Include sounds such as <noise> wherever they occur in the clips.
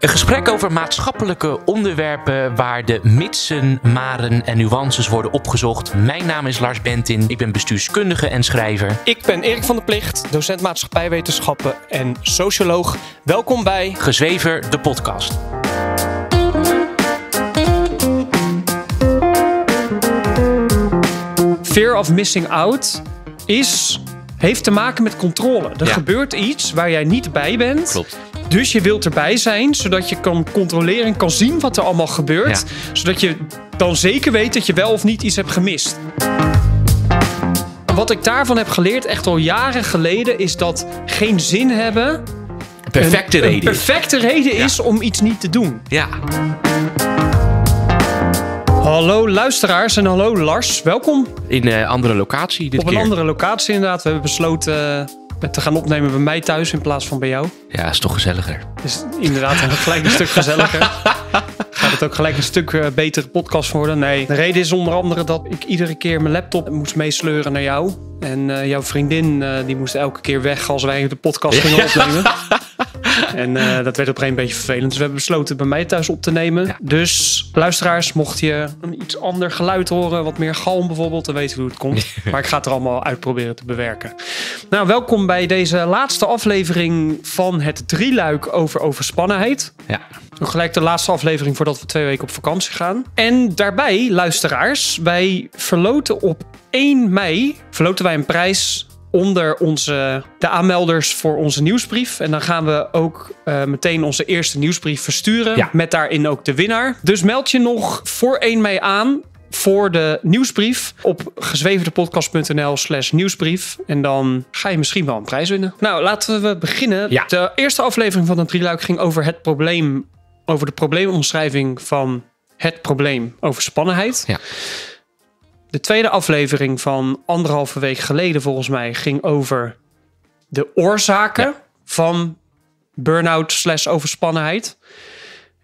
Een gesprek over maatschappelijke onderwerpen waar de mitsen, maren en nuances worden opgezocht. Mijn naam is Lars Bentin, ik ben bestuurskundige en schrijver. Ik ben Erik van der Plicht, docent maatschappijwetenschappen en socioloog. Welkom bij Gezwever, de podcast. Fear of missing out is, heeft te maken met controle. Er gebeurt iets waar jij niet bij bent. Klopt. Dus je wilt erbij zijn, zodat je kan controleren en kan zien wat er allemaal gebeurt. Zodat je dan zeker weet dat je wel of niet iets hebt gemist. Wat ik daarvan heb geleerd, echt al jaren geleden, is dat geen zin hebben. Perfecte reden. Een perfecte reden is om iets niet te doen. Ja. Hallo luisteraars en hallo Lars, welkom. In een eh, andere locatie dit Op een andere locatie inderdaad. We hebben besloten eh, te gaan opnemen bij mij thuis in plaats van bij jou. Ja, is toch gezelliger. Is inderdaad gelijk een stuk gezelliger. <laughs> Gaat het ook gelijk een stuk eh, betere podcast worden? Nee. De reden is onder andere dat ik iedere keer mijn laptop moest meesleuren naar jou. En eh, jouw vriendin eh, die moest elke keer weg als wij de podcast gingen opnemen. <laughs> en eh, dat werd op een gegeven beetje vervelend. Dus we hebben besloten bij mij thuis op te nemen. Dus luisteraars, mocht je een iets ander geluid horen, wat meer galm bijvoorbeeld, dan weten we hoe het komt. <laughs> maar ik ga het er allemaal uitproberen te bewerken. Nou, welkom bij deze laatste aflevering van het drieluik over overspannenheid. Ja. Gelijk de laatste aflevering voordat we twee weken op vakantie gaan. En daarbij, luisteraars, wij verloten op 1 mei, verloten wij een prijs onder onze, de aanmelders voor onze nieuwsbrief. En dan gaan we ook eh, meteen onze eerste nieuwsbrief versturen. Met daarin ook de winnaar. Dus meld je nog voor 1 mei aan voor de nieuwsbrief op gezwevendepodcast.nl slash nieuwsbrief. En dan ga je misschien wel een prijs winnen. Nou, laten we beginnen. Ja. De eerste aflevering van het drieluik ging over het probleem, over de probleemomschrijving van het probleem overspannenheid. Ja. De tweede aflevering van anderhalve week geleden, volgens mij, ging over de oorzaken van burn-out slash overspannenheid.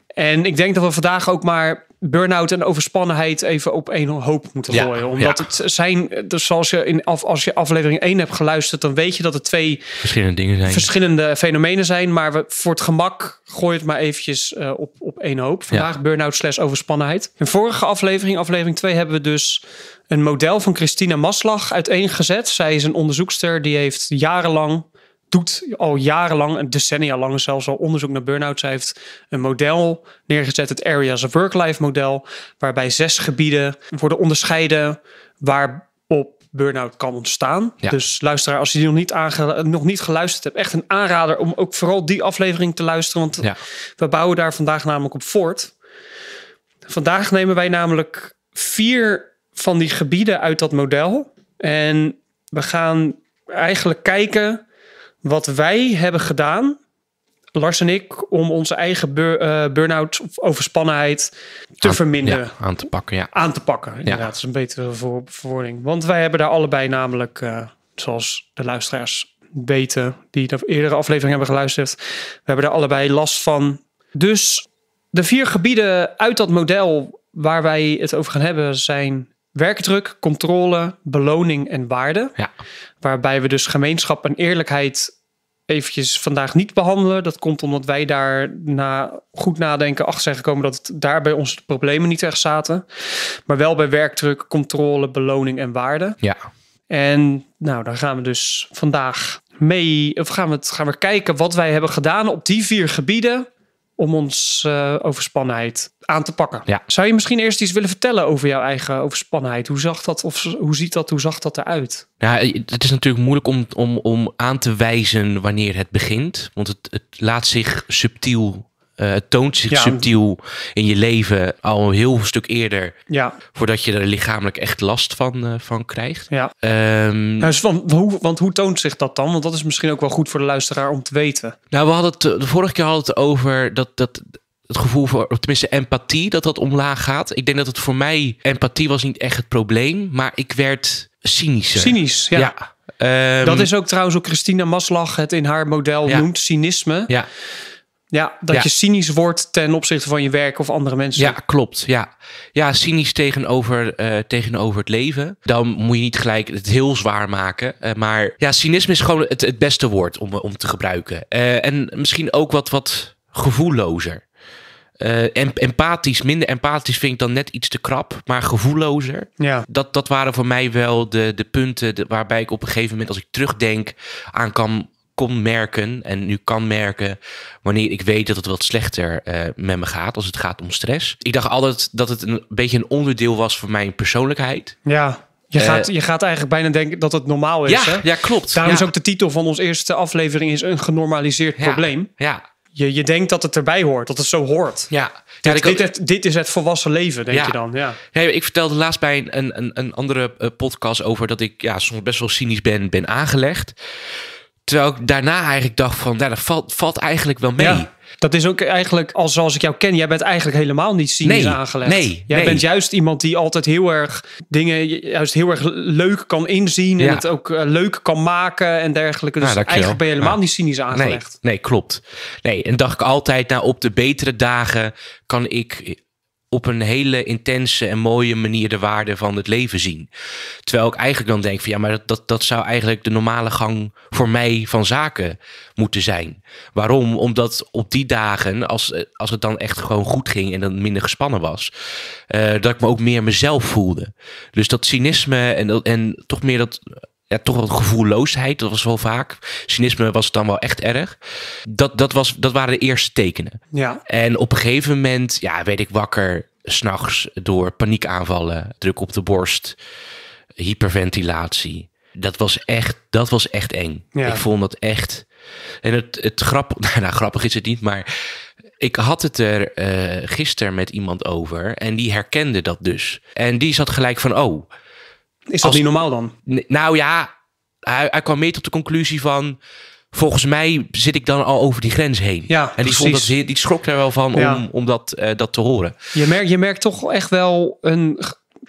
En ik denk dat we vandaag ook maar burn-out en overspannenheid even op één hoop moeten gooien. Omdat het zijn, dus zoals je in af, als je aflevering 1 hebt geluisterd, dan weet je dat het twee verschillende dingen zijn. Verschillende fenomenen zijn. Maar we, voor het gemak gooi het maar eventjes eh, op, op één hoop. Vandaag burn-out slash overspannenheid. In vorige aflevering, aflevering 2, hebben we dus een model van Christina Maslach uiteengezet. Zij is een onderzoekster die heeft jarenlang doet al jarenlang, decennia lang zelfs al onderzoek naar burn-out. Zij heeft een model neergezet, het Areas of Work-Life model, waarbij zes gebieden worden onderscheiden waarop burn-out kan ontstaan. Dus luisteraar, als je die nog niet, aange, nog niet geluisterd hebt, echt een aanrader om ook vooral die aflevering te luisteren, want we bouwen daar vandaag namelijk op voort. Vandaag nemen wij namelijk vier van die gebieden uit dat model. En we gaan eigenlijk kijken wat wij hebben gedaan, Lars en ik, om onze eigen bur eh, burn-out of overspannenheid te verminderen. aan te pakken, ja. Aan te pakken, inderdaad. Ja. Dat is een betere voor, Want wij hebben daar allebei namelijk, eh, zoals de luisteraars weten, die de eerdere aflevering hebben geluisterd, we hebben daar allebei last van. Dus de vier gebieden uit dat model waar wij het over gaan hebben zijn Werkdruk, controle, beloning en waarde. Ja. Waarbij we dus gemeenschap en eerlijkheid eventjes vandaag niet behandelen. Dat komt omdat wij daar na goed nadenken achter zijn gekomen dat het daar bij ons de problemen niet echt zaten. Maar wel bij werkdruk, controle, beloning en waarde. Ja. En nou, dan gaan we dus vandaag mee, of gaan we, gaan we kijken wat wij hebben gedaan op die vier gebieden om ons uh, aan te pakken. Ja. Zou je misschien eerst iets willen vertellen over jouw eigen overspannenheid? Hoe zag dat of hoe ziet dat, hoe zag dat eruit? Ja, het is natuurlijk moeilijk om, om, om aan te wijzen wanneer het begint, want het, het laat zich subtiel eh, het toont zich subtiel in je leven al een heel stuk eerder. Ja. Voordat je er lichamelijk echt last van, eh, van krijgt. Ja. Ehm, nou, dus hoe, want hoe toont zich dat dan? Want dat is misschien ook wel goed voor de luisteraar om te weten. Nou, we hadden het eh, de vorige keer hadden het over dat. dat het gevoel voor, of tenminste empathie, dat dat omlaag gaat. Ik denk dat het voor mij, empathie was niet echt het probleem, maar ik werd cynisch. Cynisch, ja. ja. Ehm, dat is ook trouwens ook Christina Maslach het in haar model noemt, cynisme. Ja. Ja, dat je cynisch wordt ten opzichte van je werk of andere mensen. Ja, klopt. Ja, ja cynisch tegenover, eh, tegenover het leven. Dan moet je niet gelijk het heel zwaar maken. Eh, maar ja, cynisme is gewoon het, het beste woord om, om te gebruiken. Eh, en misschien ook wat, wat gevoellozer. En empathisch, minder empathisch vind ik dan net iets te krap, maar gevoellozer. Ja. Dat, dat waren voor mij wel de, de punten waarbij ik op een gegeven moment, als ik terugdenk, aan kan kon merken en nu kan merken wanneer ik weet dat het wat slechter eh, met me gaat als het gaat om stress. Ik dacht altijd dat het een beetje een onderdeel was van mijn persoonlijkheid. Ja. Je, eh, gaat, je gaat eigenlijk bijna denken dat het normaal is. Ja, hè? ja klopt. Daarom is ook de titel van onze eerste aflevering is een genormaliseerd probleem. Ja. Je, je denkt dat het erbij hoort, dat het zo hoort. Ja, dit, is het volwassen leven, denk je dan? Ja. ja. ik vertelde laatst bij een, een, een andere eh, podcast over dat ik ja, soms best wel cynisch ben, ben aangelegd. Terwijl ik daarna eigenlijk dacht van, nou, dat valt, valt eigenlijk wel mee. Dat is ook eigenlijk, als, zoals ik jou ken, jij bent eigenlijk helemaal niet cynisch aangelegd. Nee, jij bent juist iemand die altijd heel erg dingen juist heel erg leuk kan inzien. En het ook eh, leuk kan maken en dergelijke. Nou, dus eigenlijk ben je helemaal niet cynisch aangelegd. Nee, nee, klopt. Nee, en dacht ik altijd, nou op de betere dagen kan ik op een hele intense en mooie manier de waarde van het leven zien. Terwijl ik eigenlijk dan denk van ja, maar dat, dat, dat zou eigenlijk de normale gang voor mij van zaken moeten zijn. Waarom? Omdat op die dagen, als, als het dan echt gewoon goed ging en dan minder gespannen was, eh, dat ik me ook meer mezelf voelde. Dus dat cynisme en, en toch meer dat ja, toch wel gevoelloosheid. Dat was wel vaak. Cynisme was dan wel echt erg. Dat, dat, was, dat waren de eerste tekenen. Ja. En op een gegeven moment, ja, weet ik wakker, s'nachts door paniekaanvallen, druk op de borst, hyperventilatie. Dat was echt, dat was echt eng. Ik vond dat echt. En het, het grap, <laughs> nou, nou, grappig is het niet, maar ik had het er uh, gisteren met iemand over en die herkende dat dus. En die zat gelijk van, oh, is dat niet normaal dan? Nou ja, hij, kwam meer tot de conclusie van volgens mij zit ik dan al over die grens heen. Ja, en die, vond dat, die schrok daar wel van om, om dat, eh, dat te horen. Je merkt, je merkt toch echt wel een.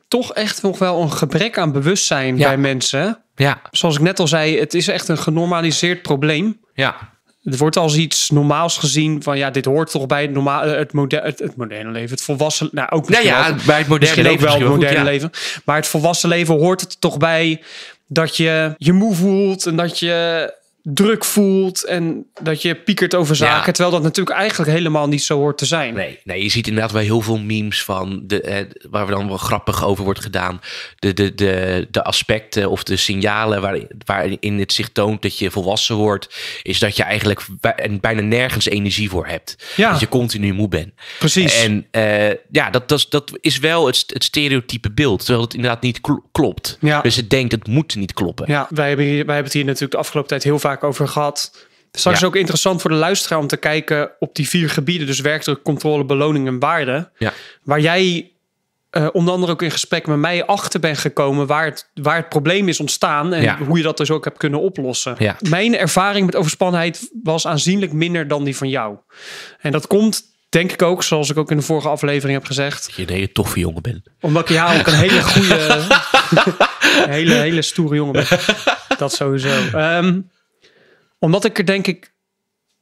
Toch echt nog wel een gebrek aan bewustzijn bij mensen. Ja. Zoals ik net al zei, het is echt een genormaliseerd probleem. Ja. Het wordt als iets normaals gezien van ja, dit hoort toch bij het, normaal, eh, het, moderne, het, moderne leven. Het volwassen, nou ook nou ja, bij het moderne leven. wel het moderne leven. Maar het volwassen leven hoort het toch bij dat je je moe voelt en dat je druk voelt en dat je piekert over zaken. Terwijl dat natuurlijk eigenlijk helemaal niet zo hoort te zijn. Nee, nee je ziet inderdaad wel heel veel memes van de, eh, waar we dan wel grappig over wordt gedaan. De, de, de, de aspecten of de signalen waar, waarin het zich toont dat je volwassen wordt, is dat je eigenlijk bijna nergens energie voor hebt. Ja. Dat je continu moe bent. Precies. En eh, ja, dat, dat, dat is wel het, het stereotype beeld, terwijl het inderdaad niet klopt. Ja. Dus het denkt, het moet niet kloppen. Ja, wij hebben, wij hebben het hier natuurlijk de afgelopen tijd heel vaak over gehad. Straks ja. is ook interessant voor de luisteraar om te kijken op die vier gebieden. Dus werkdruk, controle, beloning en waarde. Ja. Waar jij eh, onder andere ook in gesprek met mij achter bent gekomen waar het, waar het probleem is ontstaan en hoe je dat dus ook hebt kunnen oplossen. Ja. Mijn ervaring met overspannenheid was aanzienlijk minder dan die van jou. En dat komt. Denk ik ook, zoals ik ook in de vorige aflevering heb gezegd. Dat je een hele toffe jongen bent. Omdat je ja, ook een hele goede, <laughs> <laughs> hele, hele stoere jongen bent. Dat sowieso. Ehm, omdat ik er denk ik,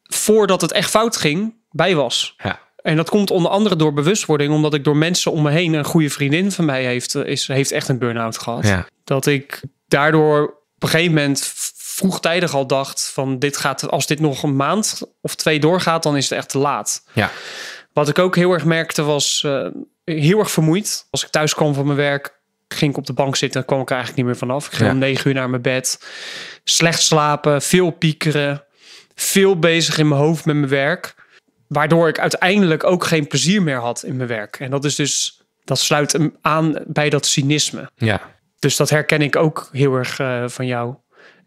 voordat het echt fout ging, bij was. Ja. En dat komt onder andere door bewustwording, omdat ik door mensen om me heen, een goede vriendin van mij heeft, eh, is, heeft echt een burn-out gehad. Dat ik daardoor op een gegeven moment vroegtijdig al dacht van dit gaat, als dit nog een maand of twee doorgaat, dan is het echt te laat. Ja. Wat ik ook heel erg merkte was eh, heel erg vermoeid. Als ik thuis kwam van mijn werk, ging ik op de bank zitten en kwam ik er eigenlijk niet meer vanaf. Ik ging om negen uur naar mijn bed. Slecht slapen, veel piekeren, veel bezig in mijn hoofd met mijn werk. Waardoor ik uiteindelijk ook geen plezier meer had in mijn werk. En dat is dus, dat sluit aan bij dat cynisme. Ja. Dus dat herken ik ook heel erg eh, van jou.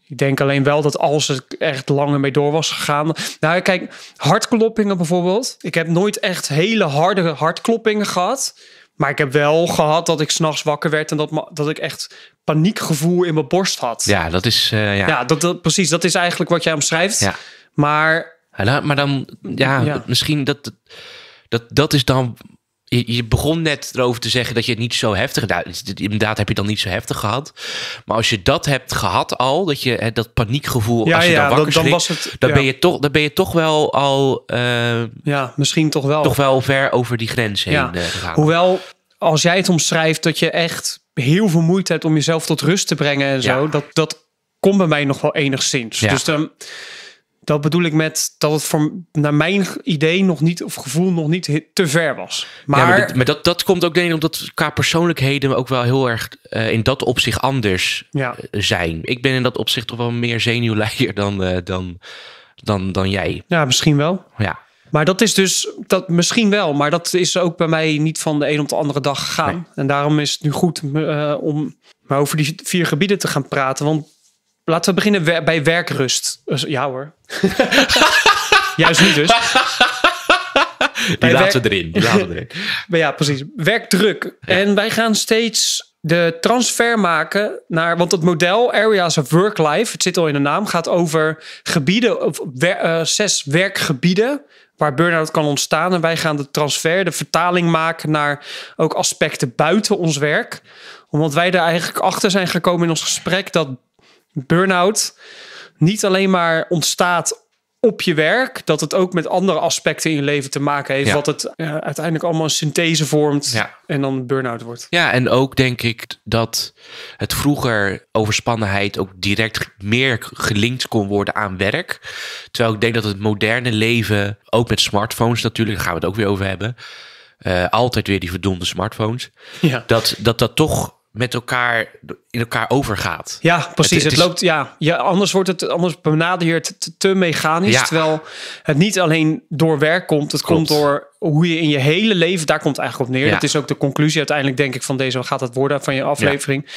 Ik denk alleen wel dat als ik echt langer mee door was gegaan. Nou, kijk, hartkloppingen bijvoorbeeld. Ik heb nooit echt hele harde hartkloppingen gehad. Maar ik heb wel gehad dat ik s'nachts wakker werd en dat, dat ik echt paniekgevoel in mijn borst had. Ja, dat is. Eh, ja, ja dat, dat, precies. Dat is eigenlijk wat jij omschrijft. Ja. Maar. maar dan, ja, misschien dat, dat. Dat is dan je, begon net erover te zeggen dat je het niet zo heftig. inderdaad, heb je dan niet zo heftig gehad. Maar als je dat hebt gehad al, dat je dat paniekgevoel. als je dan wakker dan, dan was het, dan, ben je toch, dan ben je toch wel al. Eh, ja, misschien toch wel. Toch wel ver over die grens heen eh, gegaan. Hoewel, als jij het omschrijft, dat je echt heel veel moeite hebt om jezelf tot rust te brengen en zo. Dat, dat komt bij mij nog wel enigszins. Dus dan. Dat bedoel ik met dat het voor, naar mijn idee nog niet, of gevoel nog niet te ver was. Maar, maar, dat, dat, komt ook denk ik omdat qua persoonlijkheden ook wel heel erg eh, in dat opzicht anders ja. Eh, zijn. Ik ben in dat opzicht toch wel meer zenuwlijker dan, eh, dan, dan, dan jij. Ja, misschien wel. Ja. Maar dat is dus, dat misschien wel, maar dat is ook bij mij niet van de een op de andere dag gegaan. En daarom is het nu goed om maar over die vier gebieden te gaan praten. Want Laten we beginnen bij werkrust. Dus, ja hoor. <laughs> Juist niet dus. Die laten we erin. Die laten we erin. <laughs> maar ja, precies. Werkdruk. En wij gaan steeds de transfer maken naar. Want het model Areas of Work Life, het zit al in de naam, gaat over gebieden, of eh, zes werkgebieden waar burnout kan ontstaan. En wij gaan de transfer, de vertaling maken naar ook aspecten buiten ons werk. Omdat wij daar eigenlijk achter zijn gekomen in ons gesprek dat burn-out niet alleen maar ontstaat op je werk, dat het ook met andere aspecten in je leven te maken heeft, wat het uiteindelijk allemaal een synthese vormt en dan burn-out wordt. Ja, en ook denk ik dat het vroeger overspannenheid ook direct meer gelinkt kon worden aan werk. Terwijl ik denk dat het moderne leven, ook met smartphones natuurlijk, daar gaan we het ook weer over hebben, eh, altijd weer die verdomde smartphones, ja. dat, dat dat toch met elkaar in elkaar overgaat. Ja, precies. Het, loopt, ja, anders wordt het anders benadeerd te, te mechanisch. Terwijl het niet alleen door werk komt, het komt door hoe je in je hele leven, daar komt eigenlijk op neer. Dat is ook de conclusie uiteindelijk, denk ik, van deze gaat het worden van je aflevering.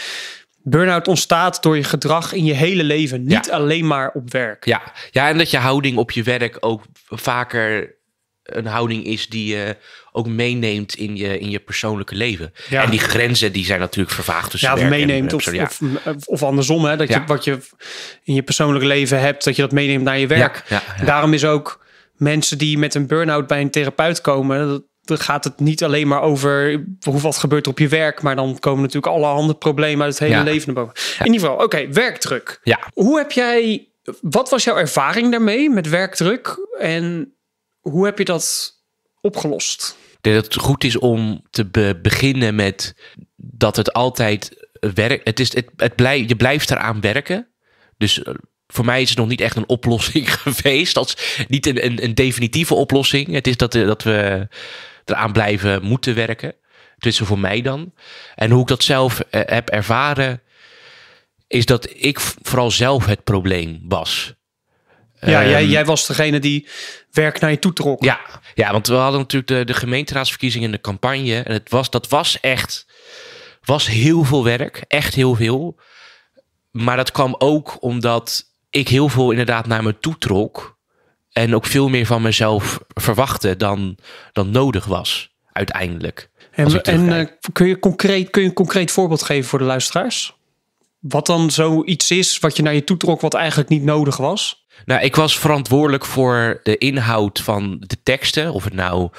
Burnout ontstaat door je gedrag in je hele leven, niet alleen maar op werk. Ja. ja, en dat je houding op je werk ook vaker een houding is die je ook meeneemt in je, in je persoonlijke leven. Ja. En die grenzen die zijn natuurlijk vervaagd dus Ja, meeneemt en, of, ja. Of, eh, of, andersom. Hè, dat je wat je in je persoonlijke leven hebt, dat je dat meeneemt naar je werk. Daarom is ook mensen die met een burn-out bij een therapeut komen... dan gaat het niet alleen maar over hoe wat gebeurt op je werk, maar dan komen natuurlijk alle andere problemen uit het hele leven naar In ieder geval, oké, werkdruk werkdruk. Hoe heb jij, wat was jouw ervaring daarmee met werkdruk? En hoe heb je dat opgelost? Ik denk dat het goed is om te beginnen met dat het altijd werkt. Het is, het, het je blijft eraan werken. Dus eh, voor mij is het nog niet echt een oplossing <laughs> geweest. Dat is niet een, een, definitieve oplossing. Het is dat, eh, dat we eraan blijven moeten werken. Tussen voor mij dan. En hoe ik dat zelf eh, heb ervaren, is dat ik vooral zelf het probleem was. Ja, jij, ehm, jij, was degene die werk naar je toe trok. Ja, ja want we hadden natuurlijk de, de gemeenteraadsverkiezingen in de campagne. En het was, dat was echt was heel veel werk, echt heel veel. Maar dat kwam ook omdat ik heel veel inderdaad naar me toe trok. En ook veel meer van mezelf verwachtte dan, dan nodig was, uiteindelijk. En, en eh, kun, je concreet, kun je een concreet voorbeeld geven voor de luisteraars? Wat dan zoiets is wat je naar je toe trok, wat eigenlijk niet nodig was? Nou, ik was verantwoordelijk voor de inhoud van de teksten. Of het nou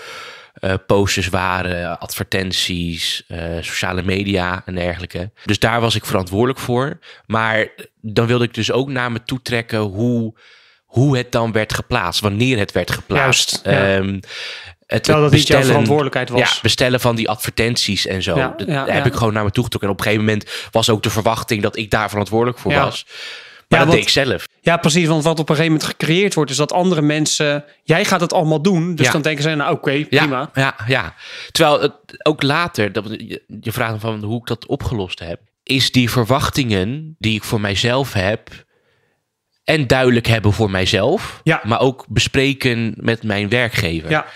eh, posters waren, advertenties, eh, sociale media en dergelijke. Dus daar was ik verantwoordelijk voor. Maar dan wilde ik dus ook naar me toe trekken hoe, hoe het dan werd geplaatst, wanneer het werd geplaatst. ja. Ehm, het, Terwijl dat bestellen? jouw verantwoordelijkheid was. Ja, bestellen van die advertenties en zo. Ja, dat heb ik gewoon naar me toe getrokken. En op een gegeven moment was ook de verwachting dat ik daar verantwoordelijk voor was. Maar dat ik zelf. Ja, precies. Want wat op een gegeven moment gecreëerd wordt, is dat andere mensen. Jij gaat het allemaal doen. Dus dan denken ze, nou oké, prima. Ja, ja, Terwijl ook later, dat, je vraagt van hoe ik dat opgelost heb. Is die verwachtingen die ik voor mijzelf heb, en duidelijk hebben voor mijzelf. Ja. Maar ook bespreken met mijn werkgever. Ja.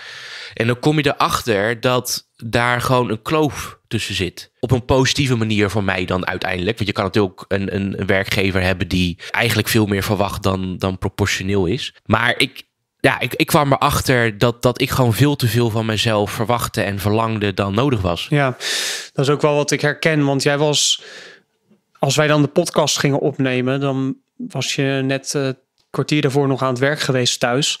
En dan kom je erachter dat daar gewoon een kloof tussen zit. Op een positieve manier voor mij dan uiteindelijk. Want je kan natuurlijk een, een, een werkgever hebben die eigenlijk veel meer verwacht dan, dan proportioneel is. Maar ik, ja, ik, ik kwam erachter dat, dat ik gewoon veel te veel van mezelf verwachtte en verlangde dan nodig was. Ja, dat is ook wel wat ik herken. Want jij was, als wij dan de podcast gingen opnemen, dan was je net uh, kwartier daarvoor nog aan het werk geweest thuis.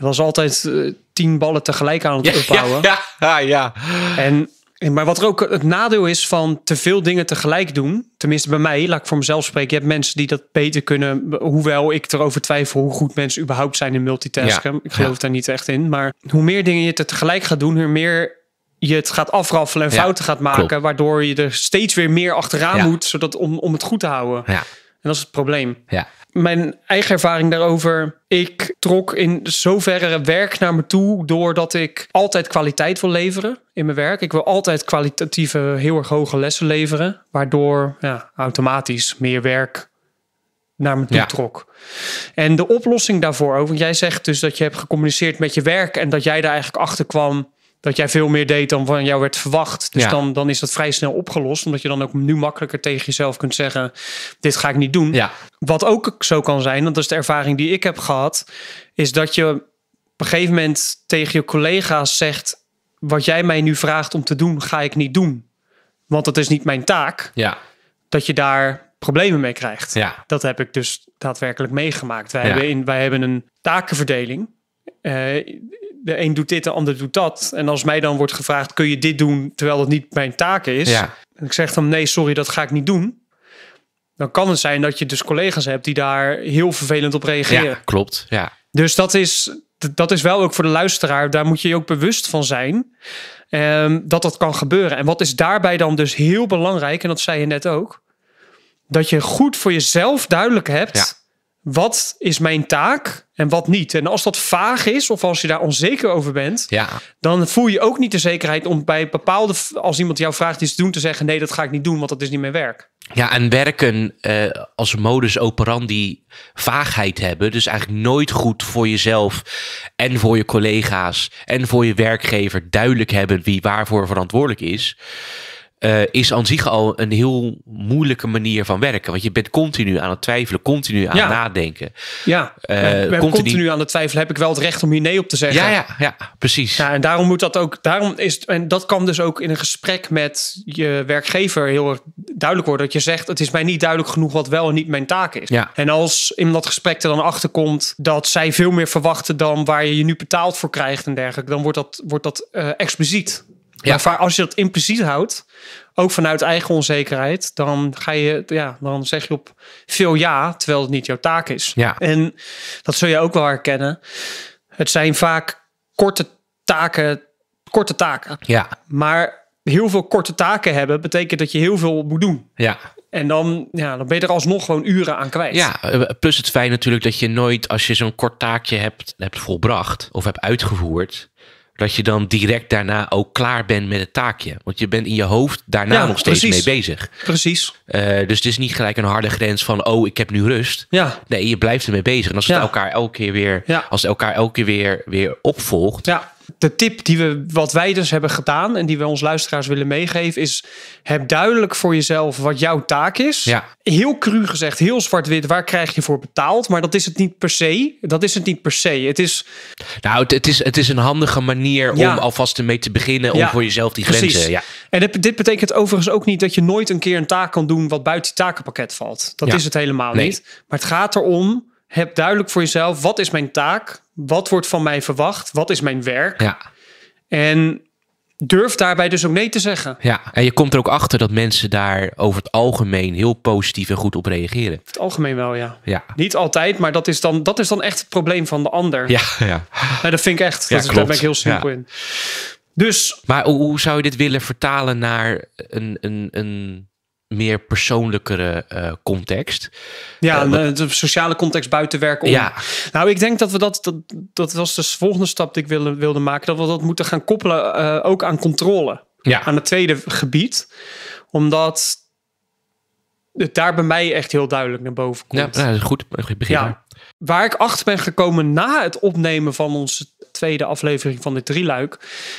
Je was altijd eh, tien ballen tegelijk aan het ja, opbouwen. Ja, ja, ja. En, maar wat er ook het nadeel is van te veel dingen tegelijk doen. Tenminste bij mij, laat ik voor mezelf spreken. Je hebt mensen die dat beter kunnen. Hoewel ik erover twijfel hoe goed mensen überhaupt zijn in multitasken. ik geloof daar niet echt in. Maar hoe meer dingen je tegelijk gaat doen, hoe meer je het gaat afraffelen en fouten gaat maken. Waardoor je er steeds weer meer achteraan moet. Zodat om, om het goed te houden. Ja. En dat is het probleem. Ja. Mijn eigen ervaring daarover. Ik trok in zoverre werk naar me toe doordat ik altijd kwaliteit wil leveren in mijn werk. Ik wil altijd kwalitatieve, heel erg hoge lessen leveren. Waardoor ja, automatisch meer werk naar me toe trok. En de oplossing daarvoor ook, want jij zegt dus dat je hebt gecommuniceerd met je werk en dat jij daar eigenlijk achter kwam dat jij veel meer deed dan van jou werd verwacht. Dus dan, dan is dat vrij snel opgelost. Omdat je dan ook nu makkelijker tegen jezelf kunt zeggen: Dit ga ik niet doen. Ja. Wat ook zo kan zijn, want dat is de ervaring die ik heb gehad, is dat je op een gegeven moment tegen je collega's zegt: Wat jij mij nu vraagt om te doen, ga ik niet doen. Want dat is niet mijn taak. Ja. Dat je daar problemen mee krijgt. Dat heb ik dus daadwerkelijk meegemaakt. Wij, hebben, in, wij hebben een takenverdeling. Eh, de een doet dit, de ander doet dat. En als mij dan wordt gevraagd, kun je dit doen terwijl dat niet mijn taak is? Ja. En ik zeg dan, nee, sorry, dat ga ik niet doen. Dan kan het zijn dat je dus collega's hebt die daar heel vervelend op reageren. Ja, klopt. Ja. Dus dat is, dat is wel ook voor de luisteraar, daar moet je je ook bewust van zijn ehm, dat dat kan gebeuren. En wat is daarbij dan dus heel belangrijk, en dat zei je net ook, dat je goed voor jezelf duidelijk hebt. Ja wat is mijn taak en wat niet. En als dat vaag is of als je daar onzeker over bent, dan voel je ook niet de zekerheid om bij bepaalde, als iemand jou vraagt iets te doen, te zeggen: nee, dat ga ik niet doen, want dat is niet mijn werk. Ja, en werken eh, als modus operandi vaagheid hebben. Dus eigenlijk nooit goed voor jezelf en voor je collega's en voor je werkgever duidelijk hebben wie waarvoor verantwoordelijk is. Eh, is aan zich al een heel moeilijke manier van werken. Want je bent continu aan het twijfelen, continu aan het nadenken. Ja, uh, continu... continu... aan het twijfelen. Heb ik wel het recht om hier nee op te zeggen? Ja, ja, ja precies. Ja, en daarom moet dat ook, daarom is het, en dat kan dus ook in een gesprek met je werkgever heel erg duidelijk worden. Dat je zegt: Het is mij niet duidelijk genoeg wat wel en niet mijn taak is. Ja. En als in dat gesprek er dan achter komt dat zij veel meer verwachten dan waar je je nu betaald voor krijgt en dergelijke, dan wordt dat, wordt dat expliciet. Ja. Maar als je dat impliciet houdt, ook vanuit eigen onzekerheid, dan ga je, ja, dan zeg je op veel ja, terwijl het niet jouw taak is. Ja. En dat zul je ook wel herkennen. Het zijn vaak korte taken, korte taken. Ja. Maar heel veel korte taken hebben betekent dat je heel veel moet doen. Ja. En dan, ja, dan ben je er alsnog gewoon uren aan kwijt. Ja, plus het feit natuurlijk dat je nooit, als je zo'n kort taakje hebt, hebt volbracht of hebt uitgevoerd, dat je dan direct daarna ook klaar bent met het taakje. Want je bent in je hoofd daarna nog steeds mee bezig. Precies. Eh, dus het is niet gelijk een harde grens van, oh, ik heb nu rust. Ja. Nee, je blijft ermee bezig. En als het elkaar elke keer weer, als elkaar elke keer weer, weer opvolgt, ja de tip die we, wat wij dus hebben gedaan en die we ons luisteraars willen meegeven, is heb duidelijk voor jezelf wat jouw taak is. Ja. Heel cru gezegd, heel zwart-wit, waar krijg je voor betaald? Maar dat is het niet per se. Dat is het niet per se. Het is. Nou, het, is, het is een handige manier om alvast ermee te beginnen, om voor jezelf die grenzen. Ja. En dit, betekent overigens ook niet dat je nooit een keer een taak kan doen wat buiten die takenpakket valt. Dat is het helemaal niet. Maar het gaat erom heb duidelijk voor jezelf, wat is mijn taak? Wat wordt van mij verwacht? Wat is mijn werk? Ja. En durf daarbij dus ook nee te zeggen. Ja, en je komt er ook achter dat mensen daar over het algemeen heel positief en goed op reageren. het algemeen wel, ja. ja. Niet altijd, maar dat is, dan, dat is dan echt het probleem van de ander. Ja, ja. dat vind ik echt. Ja, dat dus daar ben ik heel simpel in. Dus, maar hoe, hoe zou je dit willen vertalen naar een, een, een meer persoonlijkere eh, context. Ja, eh, de, sociale context buiten werken Om. Ja. Nou, ik denk dat we dat, dat, dat was dus de volgende stap die ik wilde, wilde maken, dat we dat moeten gaan koppelen eh, ook aan controle. Ja. Aan het tweede gebied. Omdat het daar bij mij echt heel duidelijk naar boven komt. Ja, nou, dat is goed. Begin ja. Waar ik achter ben gekomen na het opnemen van onze tweede aflevering van de drieluik,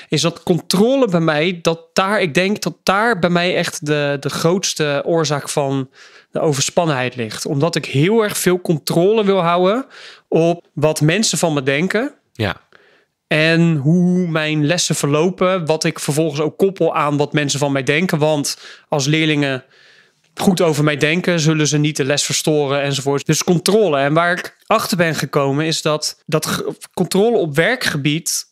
is dat controle bij mij, dat daar, ik denk dat daar bij mij echt de, de grootste oorzaak van de overspannenheid ligt. Omdat ik heel erg veel controle wil houden op wat mensen van me denken. Ja. En hoe mijn lessen verlopen, wat ik vervolgens ook koppel aan wat mensen van mij denken. Want als leerlingen goed over mij denken, zullen ze niet de les verstoren enzovoort. Dus controle. En waar ik achter ben gekomen is dat, dat controle op werkgebied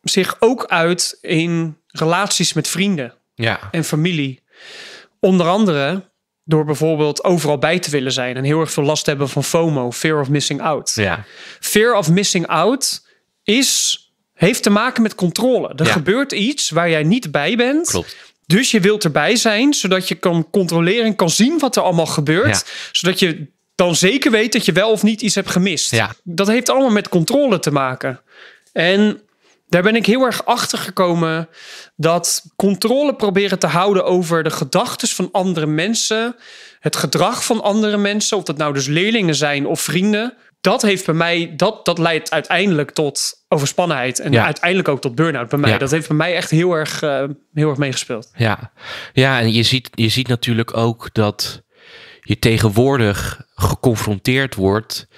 zich ook uit in relaties met vrienden ja. en familie. Onder andere door bijvoorbeeld overal bij te willen zijn en heel erg veel last hebben van FOMO, fear of missing out. Ja. Fear of missing out is heeft te maken met controle. Er gebeurt iets waar jij niet bij bent. Klopt. Dus je wilt erbij zijn, zodat je kan controleren en kan zien wat er allemaal gebeurt. Zodat je dan zeker weet dat je wel of niet iets hebt gemist. Dat heeft allemaal met controle te maken. En daar ben ik heel erg achter gekomen dat controle proberen te houden over de gedachten van andere mensen, het gedrag van andere mensen, of dat nou dus leerlingen zijn of vrienden, dat heeft bij mij, dat, dat leidt uiteindelijk tot overspannenheid en uiteindelijk ook tot burn-out bij mij. Dat heeft bij mij echt heel erg, eh, heel erg meegespeeld. Ja, ja en je ziet, je ziet natuurlijk ook dat je tegenwoordig geconfronteerd wordt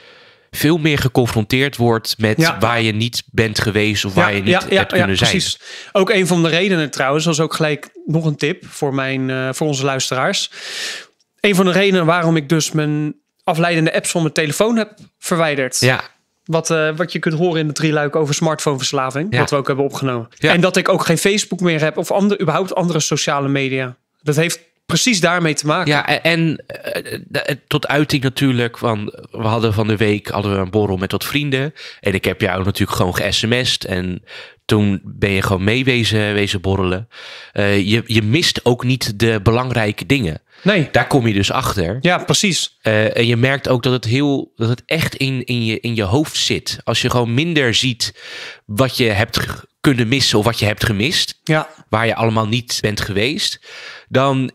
veel meer geconfronteerd wordt met waar je niet bent geweest of waar je niet ja, hebt kunnen zijn. Precies. Ook een van de redenen trouwens, was ook gelijk nog een tip voor, mijn, eh, voor onze luisteraars. Een van de redenen waarom ik dus mijn afleidende apps van mijn telefoon heb verwijderd. Ja. Wat, eh, wat je kunt horen in de drie luik over smartphoneverslaving. Ja. Wat we ook hebben opgenomen. Ja. En dat ik ook geen Facebook meer heb. Of ander, überhaupt andere sociale media. Dat heeft precies daarmee te maken. Ja, en, eh, eh, tot uiting natuurlijk. Van, we hadden van de week hadden we een borrel met wat vrienden. En ik heb jou natuurlijk gewoon ge-sms'd. En toen ben je gewoon meewezen wezen, borrelen. je, je mist ook niet de belangrijke dingen. Nee. Daar kom je dus achter. Ja, precies. Eh, en je merkt ook dat het, heel, dat het echt in, in, je, in je hoofd zit. Als je gewoon minder ziet wat je hebt kunnen missen of wat je hebt gemist. Ja. Waar je allemaal niet bent geweest. Dan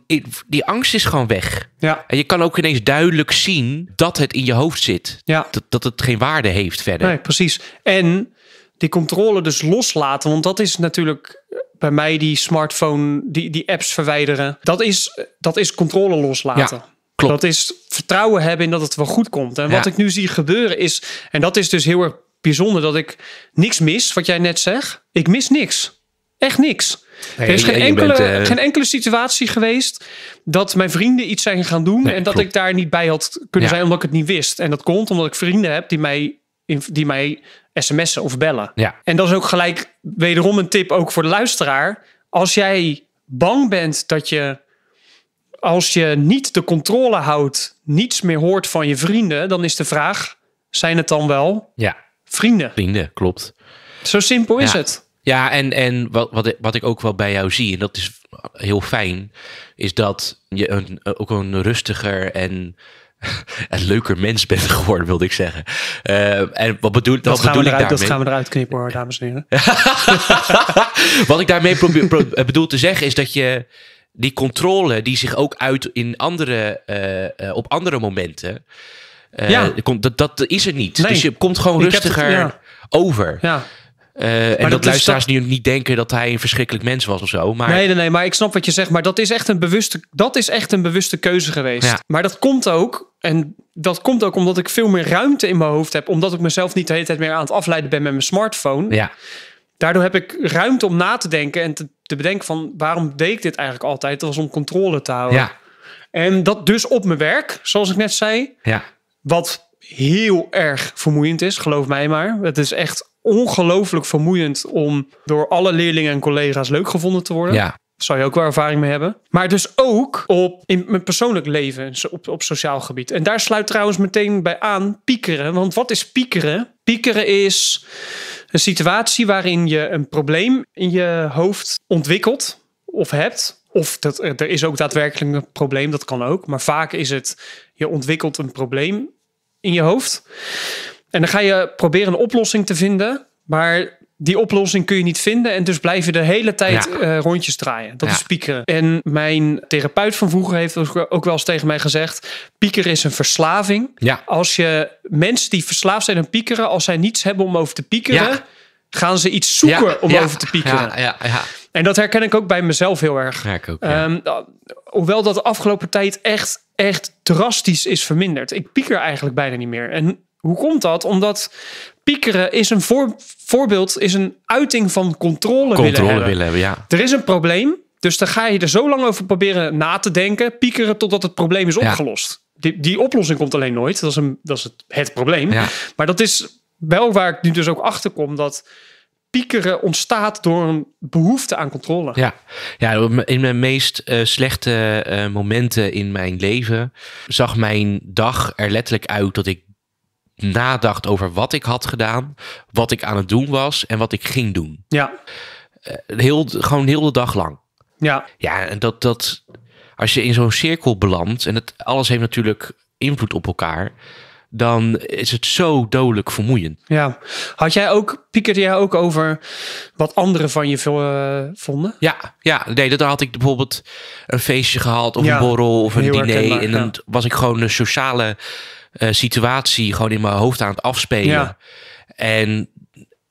die angst is gewoon weg. Ja. En je kan ook ineens duidelijk zien dat het in je hoofd zit. Ja. Dat, dat het geen waarde heeft verder. precies. En die controle dus loslaten. Want dat is natuurlijk bij mij die smartphone, die, die apps verwijderen. Dat is, dat is controle loslaten. Klopt. Dat is vertrouwen hebben in dat het wel goed komt. En wat ik nu zie gebeuren is, en dat is dus heel erg bijzonder, dat ik niks mis, wat jij net zegt. Ik mis niks. Echt niks. er is geen enkele, eh, geen enkele situatie geweest dat mijn vrienden iets zijn gaan doen en dat ik daar niet bij had kunnen zijn omdat ik het niet wist. En dat komt omdat ik vrienden heb die mij, die mij sms'en of bellen. Ja. En dat is ook gelijk wederom een tip ook voor de luisteraar. Als jij bang bent dat je, als je niet de controle houdt, niets meer hoort van je vrienden, dan is de vraag, zijn het dan wel ja. vrienden? Vrienden, klopt. Zo simpel is het. Ja, en, en wat, wat, wat ik ook wel bij jou zie, en dat is heel fijn, is dat je een, ook een rustiger en <laughs> een leuker mens bent geworden, wilde ik zeggen. Eh, en wat bedoel, dat wat gaan we eruit, ik Dat gaan we eruit knippen hoor, dames en heren. <laughs> wat ik daarmee probeer, eh, bedoel te zeggen is dat je die controle die zich ook uit in andere, eh, op andere momenten. ja. Komt, dat, dat is er niet. Dus je komt gewoon rustiger over. Ja. Eh, en dat, luisteraars nu niet denken dat hij een verschrikkelijk mens was of zo. Maar... Nee, nee, nee, maar ik snap wat je zegt. Maar dat is echt een bewuste, dat is echt een bewuste keuze geweest. Ja. Maar dat komt ook, en dat komt ook omdat ik veel meer ruimte in mijn hoofd heb. Omdat ik mezelf niet de hele tijd meer aan het afleiden ben met mijn smartphone. Ja. Daardoor heb ik ruimte om na te denken en te, te bedenken van... waarom deed ik dit eigenlijk altijd? Dat was om controle te houden. Ja. En dat dus op mijn werk, zoals ik net zei. Ja. Wat heel erg vermoeiend is, geloof mij maar. Het is echt ongelooflijk vermoeiend om door alle leerlingen en collega's leuk gevonden te worden. Ja. Zou je ook wel ervaring mee hebben. Maar dus ook op in mijn persoonlijk leven, op, op sociaal gebied. En daar sluit trouwens meteen bij aan piekeren. Want wat is piekeren? Piekeren is een situatie waarin je een probleem in je hoofd ontwikkelt of hebt. Of dat, er is ook daadwerkelijk een probleem, dat kan ook. Maar vaak is het, je ontwikkelt een probleem in je hoofd. En dan ga je proberen een oplossing te vinden, maar die oplossing kun je niet vinden. En dus blijf je de hele tijd eh, rondjes draaien. Dat is piekeren. En mijn therapeut van vroeger heeft ook wel eens tegen mij gezegd: piekeren is een verslaving. Ja. Als je mensen die verslaafd zijn aan piekeren, als zij niets hebben om over te piekeren, gaan ze iets zoeken om over te piekeren. ja, ja. En dat herken ik ook bij mezelf heel erg. Ja, ook, ehm, hoewel dat de afgelopen tijd echt, echt drastisch is verminderd. Ik pieker eigenlijk bijna niet meer. En hoe komt dat? Omdat piekeren is een voorbeeld, is een uiting van controle, controle willen hebben. Willen hebben ja. Er is een probleem, dus dan ga je er zo lang over proberen na te denken, piekeren totdat het probleem is opgelost. Die, die oplossing komt alleen nooit. Dat is, een, dat is het, probleem. Maar dat is wel waar ik nu dus ook achter kom dat piekeren ontstaat door een behoefte aan controle. Ja, ja in mijn meest eh, slechte eh, momenten in mijn leven zag mijn dag er letterlijk uit dat ik nadacht over wat ik had gedaan, wat ik aan het doen was en wat ik ging doen. Ja. Eh, heel, gewoon heel de dag lang. Ja. Ja, en dat, dat als je in zo'n cirkel belandt en het, alles heeft natuurlijk invloed op elkaar, dan is het zo dodelijk vermoeiend. Ja. Had jij ook, piekerde jij ook over wat anderen van je eh, vonden? Ja, ja. Nee, dat had ik bijvoorbeeld een feestje gehad of ja, een borrel of een diner. en dan was ik gewoon een sociale eh, situatie gewoon in mijn hoofd aan het afspelen. En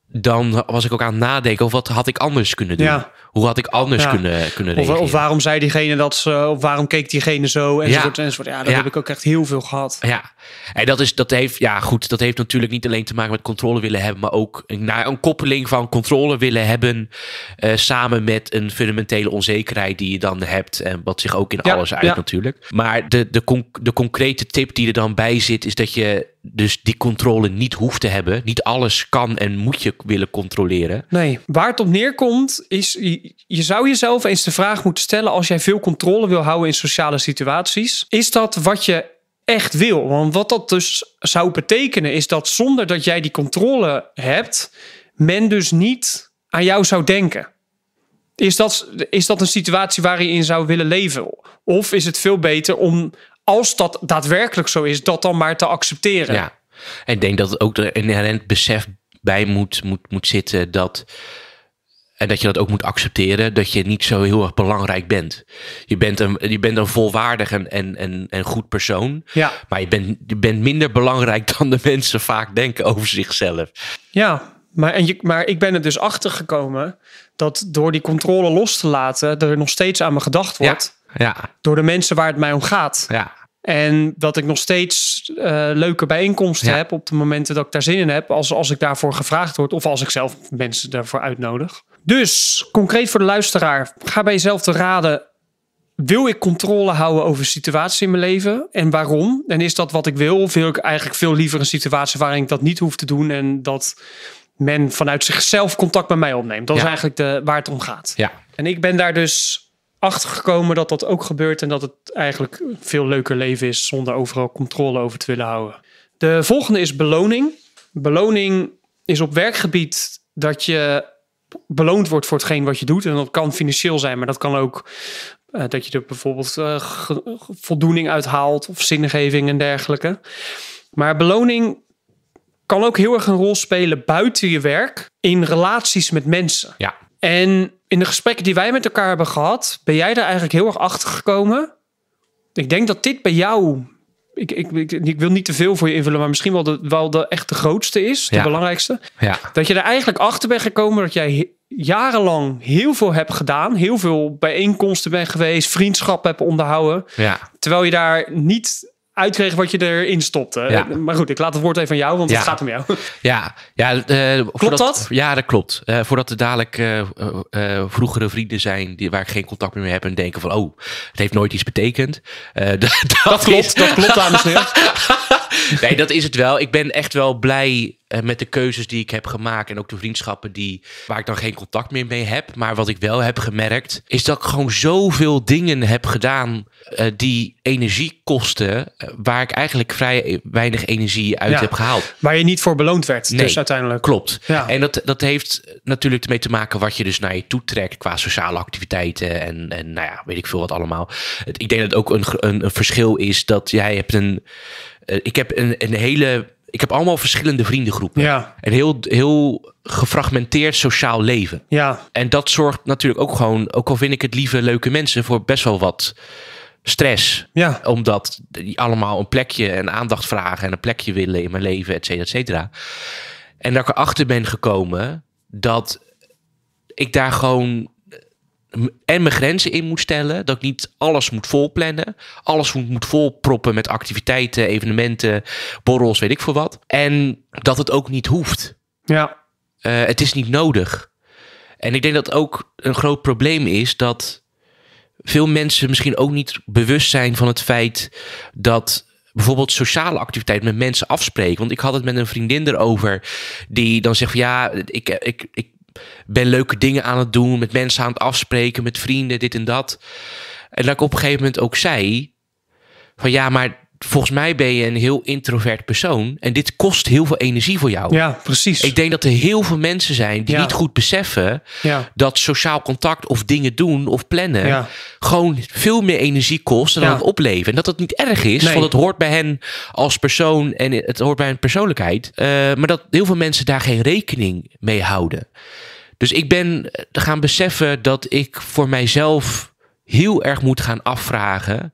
dan was ik ook aan het nadenken over wat had ik anders kunnen doen. Ja. Hoe had ik anders kunnen, kunnen reageren? Of, waarom zei diegene dat ze, of waarom keek diegene zo enzovoort ja. enzovoort. Ja, dat heb ik ook echt heel veel gehad. Ja, en dat, is, dat heeft, ja goed, dat heeft natuurlijk niet alleen te maken met controle willen hebben, maar ook naar een koppeling van controle willen hebben eh, samen met een fundamentele onzekerheid die je dan hebt en wat zich ook in alles uit natuurlijk. Maar de, de, de concrete tip die er dan bij zit is dat je dus die controle niet hoeft te hebben. Niet alles kan en moet je willen controleren. Nee, waar het op neerkomt is je, zou jezelf eens de vraag moeten stellen als jij veel controle wil houden in sociale situaties. Is dat wat je echt wil? Want wat dat dus zou betekenen is dat zonder dat jij die controle hebt, men dus niet aan jou zou denken. Is dat, is dat een situatie waar je in zou willen leven? Of is het veel beter om, als dat daadwerkelijk zo is, dat dan maar te accepteren? Ja, en ik denk dat het ook er inherent besef bij moet, moet, moet zitten dat en dat je dat ook moet accepteren, dat je niet zo heel erg belangrijk bent. Je bent een, je bent een volwaardig en, en, en, en goed persoon. Ja. Maar je bent, je bent minder belangrijk dan de mensen vaak denken over zichzelf. Ja, maar, en je, maar ik ben er dus achter gekomen dat door die controle los te laten, er nog steeds aan me gedacht wordt. ja. Door de mensen waar het mij om gaat. Ja. En dat ik nog steeds eh, leuke bijeenkomsten heb op de momenten dat ik daar zin in heb. Als, als ik daarvoor gevraagd word of als ik zelf mensen daarvoor uitnodig. Dus concreet voor de luisteraar, ga bij jezelf te raden. Wil ik controle houden over situaties in mijn leven en waarom? En is dat wat ik wil? Of wil ik eigenlijk veel liever een situatie waarin ik dat niet hoef te doen en dat men vanuit zichzelf contact met mij opneemt? Dat is eigenlijk de, waar het om gaat. Ja. En ik ben daar dus achtergekomen dat dat ook gebeurt en dat het eigenlijk veel leuker leven is zonder overal controle over te willen houden. De volgende is beloning. Beloning is op werkgebied dat je beloond wordt voor hetgeen wat je doet. En dat kan financieel zijn, maar dat kan ook eh, dat je er bijvoorbeeld eh, voldoening uit haalt of zingeving en dergelijke. Maar beloning kan ook heel erg een rol spelen buiten je werk in relaties met mensen. Ja. En in de gesprekken die wij met elkaar hebben gehad, ben jij daar eigenlijk heel erg achter gekomen. Ik denk dat dit bij jou. Ik, ik, ik, wil niet te veel voor je invullen, maar misschien wel de, wel de echt de grootste is, de belangrijkste. Dat je er eigenlijk achter bent gekomen dat jij jarenlang heel veel hebt gedaan, heel veel bijeenkomsten bent geweest, vriendschap hebt onderhouden. Ja. Terwijl je daar niet uitkreeg wat je erin stopte. Maar goed, ik laat het woord even aan jou, want het gaat om jou. <laughs> Ja, ja eh, klopt voordat, dat? Ja, dat klopt. Eh, voordat er dadelijk eh, vroegere vrienden zijn die, waar ik geen contact meer mee heb en denken van, oh, het heeft nooit iets betekend. <laughs> dat, dat, klopt, dat klopt, dames en heren. <laughs> nee, dat is het wel. Ik ben echt wel blij eh, met de keuzes die ik heb gemaakt en ook de vriendschappen die, waar ik dan geen contact meer mee heb. Maar wat ik wel heb gemerkt, is dat ik gewoon zoveel dingen heb gedaan eh, die energie kosten, eh, waar ik eigenlijk vrij weinig energie uit heb gehaald. Waar je niet voor beloond werd, dus uiteindelijk. Klopt. Ja. En dat, dat heeft natuurlijk ermee te maken wat je dus naar je toe trekt qua sociale activiteiten en, en nou ja, weet ik veel wat allemaal. Ik denk dat ook een, een, verschil is dat jij hebt een. ik heb een, een hele ik heb allemaal verschillende vriendengroepen. En heel, heel gefragmenteerd sociaal leven. Ja. En dat zorgt natuurlijk ook gewoon, ook al vind ik het lieve leuke mensen, voor best wel wat stress. Ja. Omdat die allemaal een plekje en aandacht vragen en een plekje willen in mijn leven, et cetera, et cetera. En dat ik erachter ben gekomen dat ik daar gewoon en mijn grenzen in moet stellen. Dat ik niet alles moet volplannen. Alles moet volproppen met activiteiten, evenementen, borrels, weet ik veel wat. En dat het ook niet hoeft. Ja. Eh, het is niet nodig. En ik denk dat ook een groot probleem is dat veel mensen misschien ook niet bewust zijn van het feit dat bijvoorbeeld sociale activiteit met mensen afspreken. Want ik had het met een vriendin erover, die dan zegt van ja, ik, ik ben leuke dingen aan het doen, met mensen aan het afspreken, met vrienden, dit en dat. En dat ik op een gegeven moment ook zei: van ja, maar volgens mij ben je een heel introvert persoon. En dit kost heel veel energie voor jou. Ja, precies. Ik denk dat er heel veel mensen zijn die niet goed beseffen dat sociaal contact of dingen doen of plannen gewoon veel meer energie kost dan het opleven En dat dat niet erg is, want het hoort bij hen als persoon en het hoort bij hun persoonlijkheid. Eh, maar dat heel veel mensen daar geen rekening mee houden. Dus ik ben eh, gaan beseffen dat ik voor mijzelf heel erg moet gaan afvragen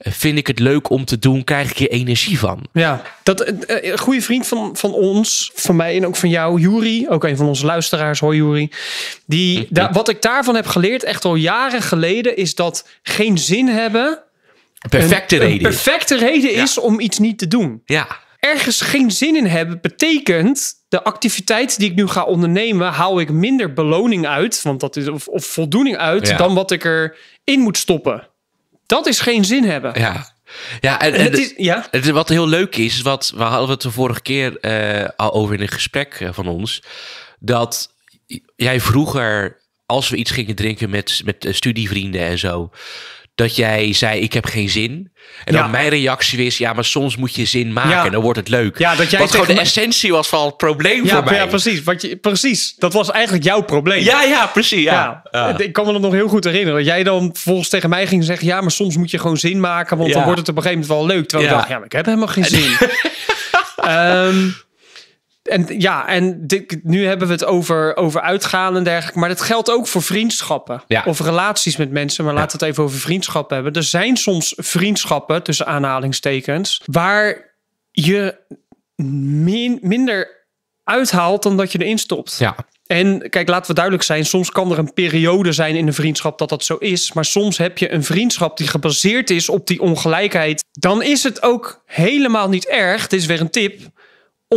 eh, vind ik het leuk om te doen? Krijg ik je energie van? Ja, dat, eh, eh, een goede vriend van, van ons, van mij en ook van jou, Juri, ook een van onze luisteraars, hoor Juri. Die, hm, hm. wat ik daarvan heb geleerd, echt al jaren geleden, is dat geen zin hebben. Perfecte een, reden. perfecte reden is om iets niet te doen. Ja ergens geen zin in hebben, betekent de activiteit die ik nu ga ondernemen, haal ik minder beloning uit, want dat is, of, of voldoening uit, dan wat ik erin moet stoppen. Dat is geen zin hebben. Ja. Ja, en, en het is, ja. wat heel leuk is, wat, we hadden het de vorige keer eh, al over in een gesprek eh, van ons. Dat jij vroeger, als we iets gingen drinken met, met eh, studievrienden en zo dat jij zei: Ik heb geen zin. En dan mijn reactie is: Ja, maar soms moet je zin maken. En dan wordt het leuk. Ja, dat jij gewoon de essentie was van het probleem voor mij. Ja, precies. Wat je, precies. Dat was eigenlijk jouw probleem. Ja, ja, precies. Ja. Ik kan me dat nog heel goed herinneren. Dat jij dan volgens tegen mij ging zeggen: Ja, maar soms moet je gewoon zin maken. Want dan wordt het op een gegeven moment wel leuk. Terwijl ik dacht: Ja, maar ik heb helemaal geen zin. <laughs> Ehm, en ja, en dit, nu hebben we het over, over uitgaan en dergelijke. Maar dat geldt ook voor vriendschappen of relaties met mensen. Maar laten we het even over vriendschappen hebben. Er zijn soms vriendschappen, tussen aanhalingstekens, waar je minder uithaalt dan dat je erin stopt. Ja. En kijk, laten we duidelijk zijn, soms kan er een periode zijn in een vriendschap dat dat zo is, maar soms heb je een vriendschap die gebaseerd is op die ongelijkheid. Dan is het ook helemaal niet erg, dit is weer een tip,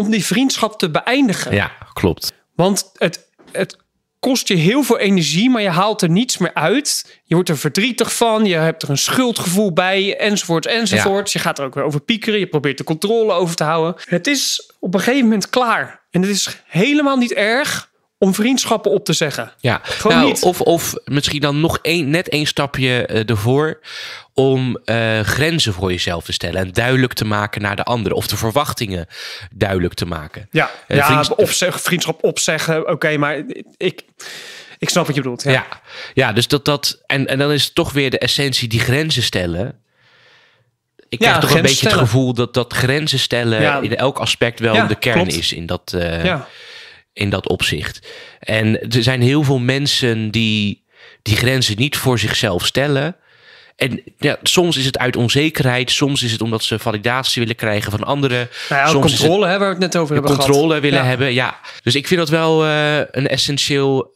om die vriendschap te beëindigen. Ja, klopt. Want het, het kost je heel veel energie, maar je haalt er niets meer uit. Je wordt er verdrietig van, je hebt er een schuldgevoel bij, enzovoort, enzovoort. Je gaat er ook weer over piekeren, je probeert de controle over te houden. Het is op een gegeven moment klaar. En het is helemaal niet erg om vriendschappen op te zeggen. Ja, gewoon nou, niet. Of, of misschien dan nog een net één stapje eh, ervoor om eh, grenzen voor jezelf te stellen en duidelijk te maken naar de anderen. of de verwachtingen duidelijk te maken. Ja, eh, ja of zeg, vriendschap opzeggen. Oké, maar ik. Ik snap wat je bedoelt. Ja, ja, dus dat dat. En, en dan is het toch weer de essentie die grenzen stellen ik ja, krijg toch een beetje het gevoel dat dat grenzen stellen in elk aspect wel de kern is in dat. ja in dat opzicht. En er zijn heel veel mensen die die grenzen niet voor zichzelf stellen. En ja, soms is het uit onzekerheid, soms is het omdat ze validatie willen krijgen van anderen. Nou ja, soms controle hebben waar we het net over hebben Controle willen hebben, ja. Dus ik vind dat wel eh, een essentieel,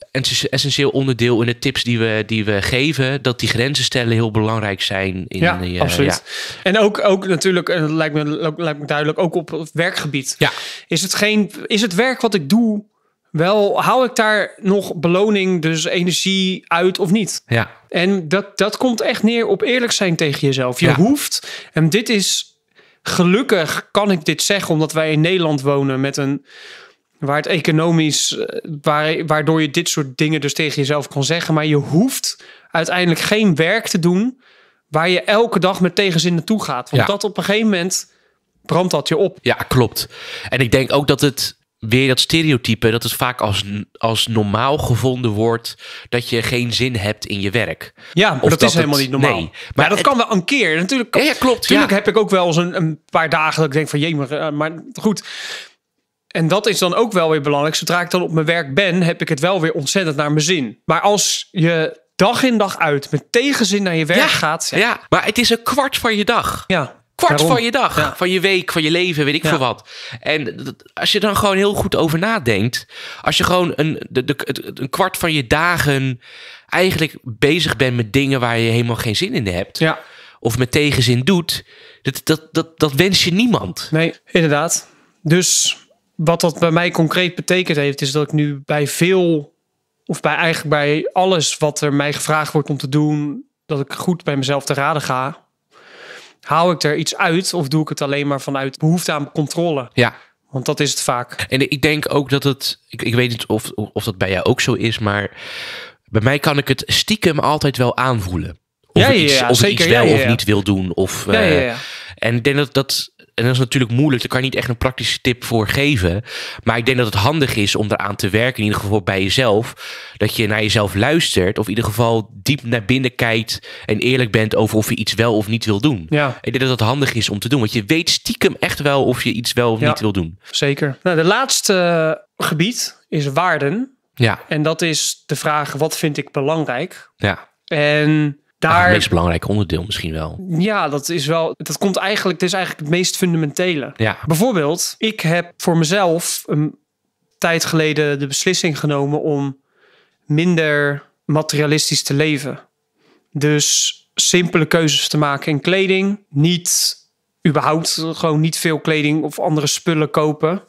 essentieel onderdeel in de tips die we, die we geven. Dat die grenzen stellen heel belangrijk zijn. In, ja, eh, absoluut. Ja. En ook, ook natuurlijk, uh, lijkt, me, lijkt me duidelijk, ook op het werkgebied. Ja. Is, het geen, is het werk wat ik doe, wel hou ik daar nog beloning, dus energie uit of niet? Ja. En dat, dat komt echt neer op eerlijk zijn tegen jezelf. Je hoeft, en dit is gelukkig kan ik dit zeggen, omdat wij in Nederland wonen met een. Waar het economisch, eh, waardoor je dit soort dingen dus tegen jezelf kan zeggen. Maar je hoeft uiteindelijk geen werk te doen waar je elke dag met tegenzin naartoe gaat. Want dat op een gegeven moment brandt dat je op. Ja, klopt. En ik denk ook dat het weer dat stereotype dat het vaak als, als normaal gevonden wordt dat je geen zin hebt in je werk. Ja, dat, is helemaal niet normaal. Nee, maar dat kan wel een keer. Natuurlijk, kan, ja, klopt. Natuurlijk heb ik ook wel eens een, een, paar dagen dat ik denk van jee, maar, eh, maar goed. En dat is dan ook wel weer belangrijk. Zodra ik dan op mijn werk ben, heb ik het wel weer ontzettend naar mijn zin. Maar als je dag in dag uit met tegenzin naar je werk gaat. Ja. maar het is een kwart van je dag. Ja kwart van je dag, van je week, van je leven, weet ik veel wat. En als je dan gewoon heel goed over nadenkt, als je gewoon een, de, de, een kwart van je dagen eigenlijk bezig bent met dingen waar je helemaal geen zin in hebt, of met tegenzin doet, dat, dat, dat, dat wens je niemand. Nee, inderdaad. Dus wat dat bij mij concreet betekend heeft, is dat ik nu bij veel, of bij eigenlijk bij alles wat er mij gevraagd wordt om te doen, dat ik goed bij mezelf te raden ga Haal ik er iets uit of doe ik het alleen maar vanuit behoefte aan controle? Ja. Want dat is het vaak. En ik denk ook dat het, ik, weet niet of, of dat bij jou ook zo is, maar bij mij kan ik het stiekem altijd wel aanvoelen. Of ja, ik iets, ja, Of ik iets wel of niet wil doen. Of, uh, En ik denk dat dat en dat is natuurlijk moeilijk, daar kan je niet echt een praktische tip voor geven. Maar ik denk dat het handig is om eraan te werken, in ieder geval bij jezelf. Dat je naar jezelf luistert, of in ieder geval diep naar binnen kijkt en eerlijk bent over of je iets wel of niet wil doen. Ja. Ik denk dat dat handig is om te doen, want je weet stiekem echt wel of je iets wel of niet wil doen. Zeker. Nou, de laatste eh, gebied is waarden. Ja. En dat is de vraag, wat vind ik belangrijk? Ja. En daar, het meest belangrijke onderdeel misschien wel. Ja, dat is wel. Dat komt eigenlijk. Het is eigenlijk het meest fundamentele. Ja. Bijvoorbeeld, ik heb voor mezelf een tijd geleden de beslissing genomen om minder materialistisch te leven. Dus simpele keuzes te maken in kleding. Niet überhaupt gewoon niet veel kleding of andere spullen kopen.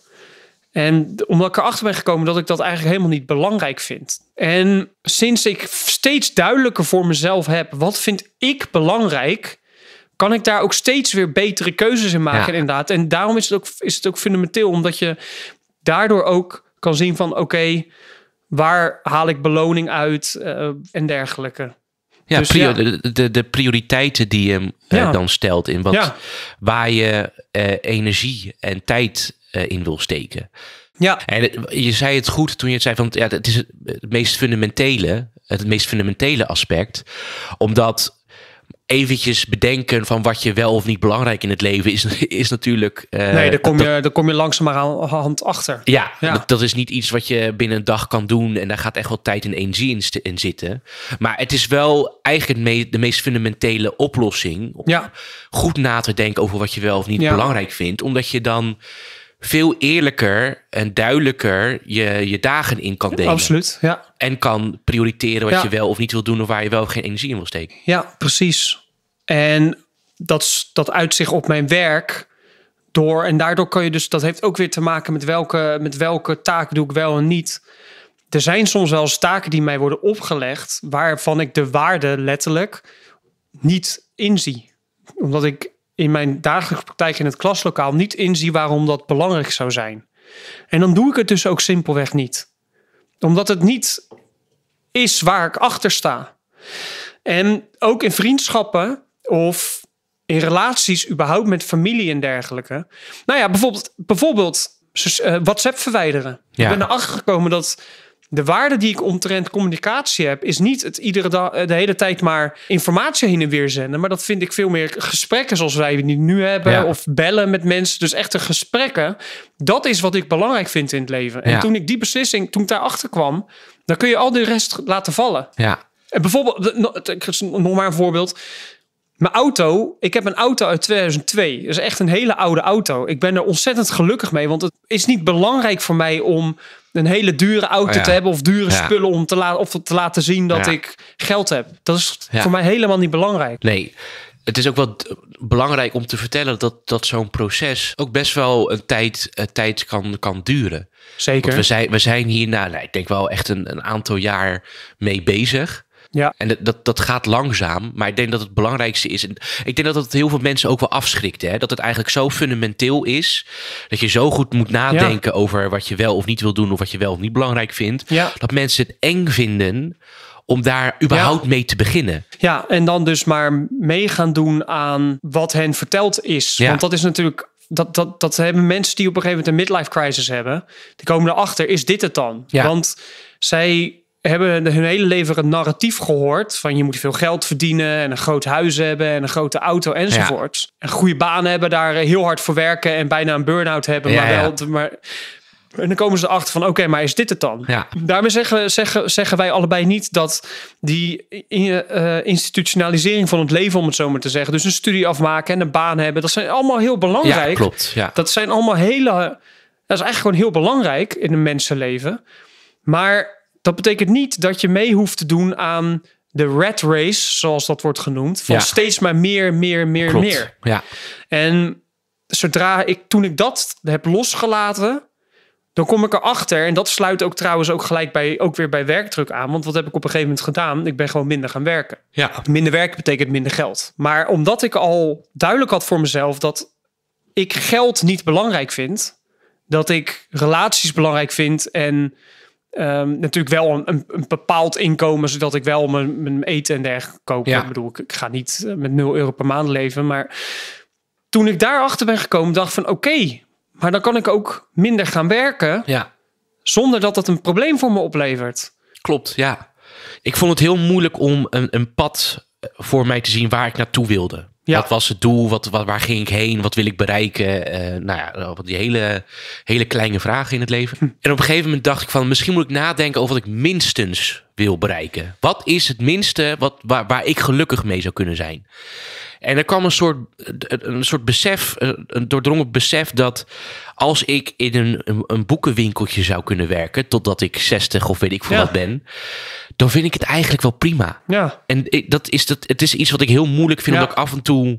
En omdat ik erachter ben gekomen dat ik dat eigenlijk helemaal niet belangrijk vind. En sinds ik steeds duidelijker voor mezelf heb, wat vind ik belangrijk, kan ik daar ook steeds weer betere keuzes in maken, inderdaad. En daarom is het, ook, is het ook fundamenteel, omdat je daardoor ook kan zien van oké, waar haal ik beloning uit eh, en dergelijke. Ja, dus, De, de, prioriteiten die je eh, dan stelt in wat, waar je eh, energie en tijd eh, in wil steken. Ja. En je zei het goed toen je het zei van ja, het is het meest fundamentele, het meest fundamentele aspect. Omdat eventjes bedenken van wat je wel of niet belangrijk in het leven is, <laughs> is natuurlijk... Uh, nee, daar kom, je, daar kom je langzamerhand achter. Ja, Dat, is niet iets wat je binnen een dag kan doen en daar gaat echt wel tijd en energie in, zitten. Maar het is wel eigenlijk de meest fundamentele oplossing om ja. goed na te denken over wat je wel of niet belangrijk vindt. Omdat je dan veel eerlijker en duidelijker je, je dagen in kan delen. Absoluut, ja. En kan prioriteren wat je wel of niet wil doen of waar je wel geen energie in wil steken. Ja, precies. En dat, dat uitzicht op mijn werk door. En daardoor kan je dus, dat heeft ook weer te maken met welke, met welke taak doe ik wel en niet. Er zijn soms wel taken die mij worden opgelegd waarvan ik de waarde letterlijk niet inzie. Omdat ik in mijn dagelijkse praktijk in het klaslokaal niet inzien waarom dat belangrijk zou zijn. En dan doe ik het dus ook simpelweg niet. Omdat het niet is waar ik achter sta. En ook in vriendschappen of in relaties, überhaupt met familie en dergelijke. Nou ja, bijvoorbeeld, bijvoorbeeld eh, WhatsApp verwijderen. Ja. Ik ben erachter gekomen dat de waarde die ik omtrent communicatie heb, is niet het iedere dag eh, de hele tijd maar informatie heen en weer zenden. Maar dat vind ik veel meer gesprekken zoals wij die nu hebben. Of bellen met mensen. Dus echte gesprekken. Dat is wat ik belangrijk vind in het leven. En toen ik die beslissing, toen ik daarachter kwam, dan kun je al de rest laten vallen. Ja. En bijvoorbeeld, nog maar een voorbeeld. Mijn auto, ik heb een auto uit 2002. Dat is echt een hele oude auto. Ik ben er ontzettend gelukkig mee, want het is niet belangrijk voor mij om een hele dure auto oh te hebben of dure spullen om te, laten of te laten zien dat ik geld heb. Dat is voor mij helemaal niet belangrijk. Nee. Het is ook wel belangrijk om te vertellen dat, dat zo'n proces ook best wel een tijd, tijd kan, kan duren. Zeker. Want we zijn, we zijn hier, nou, ik denk wel echt een, een aantal jaar mee bezig. Ja. En dat, dat, dat, gaat langzaam. Maar ik denk dat het belangrijkste is. En ik denk dat dat heel veel mensen ook wel afschrikt. Hè? Dat het eigenlijk zo fundamenteel is. Dat je zo goed moet nadenken over wat je wel of niet wil doen. Of wat je wel of niet belangrijk vindt. Ja. Dat mensen het eng vinden om daar überhaupt mee te beginnen. Ja, en dan dus maar mee gaan doen aan wat hen verteld is. Ja. Want dat is natuurlijk. Dat, dat, dat hebben mensen die op een gegeven moment een midlife crisis hebben. Die komen erachter, is dit het dan? Ja. Want zij hebben hun hele leven het narratief gehoord van je moet veel geld verdienen en een groot huis hebben en een grote auto enzovoort. Ja. Een goede baan hebben, daar eh, heel hard voor werken en bijna een burn-out hebben, maar wel... Maar, en dan komen ze erachter van, oké, maar is dit het dan? Ja. Daarmee zeggen, zeggen, zeggen wij allebei niet dat die eh, eh, institutionalisering van het leven, om het zo maar te zeggen, dus een studie afmaken en een baan hebben, dat zijn allemaal heel belangrijk. klopt. Ja. Dat zijn allemaal hele, dat is eigenlijk gewoon heel belangrijk in een mensenleven. Maar dat betekent niet dat je mee hoeft te doen aan de rat race, zoals dat wordt genoemd, van steeds maar meer, meer, meer, meer. Ja. En zodra ik, toen ik dat heb losgelaten, dan kom ik erachter. En dat sluit ook trouwens ook gelijk bij, ook weer bij werkdruk aan. Want wat heb ik op een gegeven moment gedaan? Ik ben gewoon minder gaan werken. Ja. Minder werken betekent minder geld. Maar omdat ik al duidelijk had voor mezelf dat ik geld niet belangrijk vind, dat ik relaties belangrijk vind en Ehm, natuurlijk wel een, een, bepaald inkomen, zodat ik wel mijn, mijn eten en dergelijke koop. Ja. Ik bedoel, ik, ik, ga niet eh, met 0 euro per maand leven. Maar toen ik daarachter ben gekomen, dacht van oké, maar dan kan ik ook minder gaan werken. Ja. Zonder dat dat een probleem voor me oplevert. Klopt, ja. Ik vond het heel moeilijk om een, een pad eh, voor mij te zien waar ik naartoe wilde. Wat was het doel? Wat, waar ging ik heen? Wat wil ik bereiken? Eh, nou ja, die hele, hele kleine vragen in het leven. Hm. En op een gegeven moment dacht ik van, misschien moet ik nadenken over wat ik minstens wil bereiken. Wat is het minste wat, waar, waar ik gelukkig mee zou kunnen zijn? En er kwam een soort, een soort besef, een doordrongen besef dat als ik in een, een boekenwinkeltje zou kunnen werken, totdat ik 60 of weet ik veel wat ben, dan vind ik het eigenlijk wel prima. Ja. En dat is, dat, het is iets wat ik heel moeilijk vind, ja. omdat ik af en toe